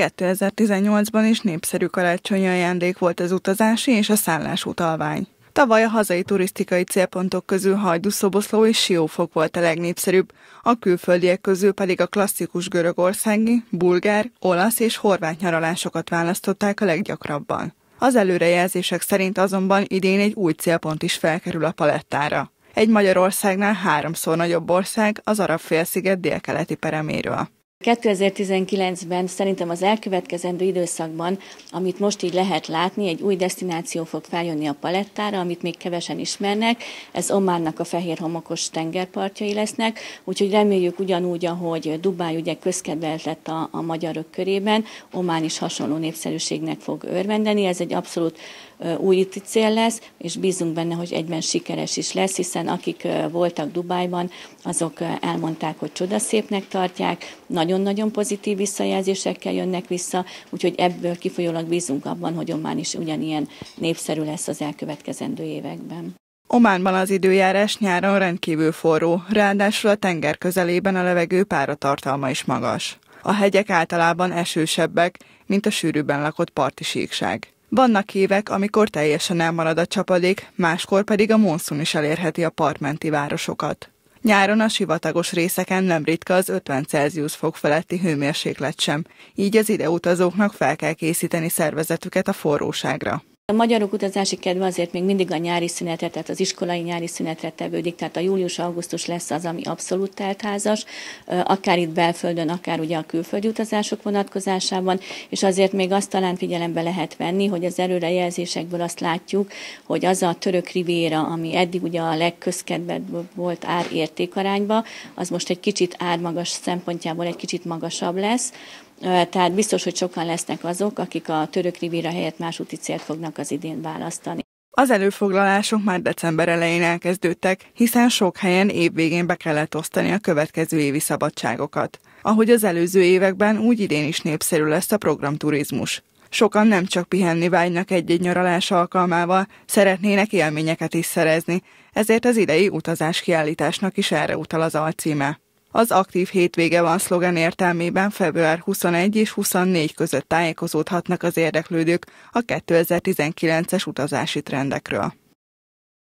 2018-ban is népszerű karácsonyi ajándék volt az utazási és a utalvány. Tavaly a hazai turisztikai célpontok közül Hajdúszoboszló és Siófok volt a legnépszerűbb, a külföldiek közül pedig a klasszikus görögországi, bulgár, olasz és horvát nyaralásokat választották a leggyakrabban. Az előrejelzések szerint azonban idén egy új célpont is felkerül a palettára. Egy Magyarországnál háromszor nagyobb ország az arab félsziget délkeleti pereméről. 2019-ben szerintem az elkövetkezendő időszakban, amit most így lehet látni, egy új destináció fog feljönni a palettára, amit még kevesen ismernek. Ez Omárnak a fehér homokos tengerpartjai lesznek, úgyhogy reméljük ugyanúgy, ahogy Dubáj ugye közkedvelt lett a, a magyarok körében, Omán is hasonló népszerűségnek fog örvendeni. Ez egy abszolút új cél lesz, és bízunk benne, hogy egyben sikeres is lesz, hiszen akik voltak Dubájban, azok elmondták, hogy csodaszépnek tartják, nagy nagyon-nagyon pozitív visszajelzésekkel jönnek vissza, úgyhogy ebből kifolyólag bízunk abban, hogy Omán is ugyanilyen népszerű lesz az elkövetkezendő években. Ománban az időjárás nyáron rendkívül forró, ráadásul a tenger közelében a levegő páratartalma is magas. A hegyek általában esősebbek, mint a sűrűben lakott parti síkság. Vannak évek, amikor teljesen elmarad a csapadék, máskor pedig a monszun is elérheti a partmenti városokat. Nyáron a sivatagos részeken nem ritka az 50 Celsius fok feletti hőmérséklet sem, így az ideutazóknak fel kell készíteni szervezetüket a forróságra. A magyarok utazási kedve azért még mindig a nyári szünetre, tehát az iskolai nyári szünetre tevődik, tehát a július-augusztus lesz az, ami abszolút teltházas, akár itt belföldön, akár ugye a külföldi utazások vonatkozásában, és azért még azt talán figyelembe lehet venni, hogy az előrejelzésekből azt látjuk, hogy az a török rivéra, ami eddig ugye a legközkedvebb volt ár-értékarányba, az most egy kicsit ármagas szempontjából egy kicsit magasabb lesz, tehát biztos, hogy sokan lesznek azok, akik a török rivíra helyett más úti célt fognak az idén választani. Az előfoglalások már december elején elkezdődtek, hiszen sok helyen évvégén be kellett osztani a következő évi szabadságokat. Ahogy az előző években, úgy idén is népszerű lesz a programturizmus. Sokan nem csak pihenni vágynak egy-egy nyaralás alkalmával, szeretnének élményeket is szerezni, ezért az idei kiállításnak is erre utal az alcíme. Az aktív hétvége van szlogen értelmében február 21 és 24 között tájékozódhatnak az érdeklődők a 2019-es utazási trendekről.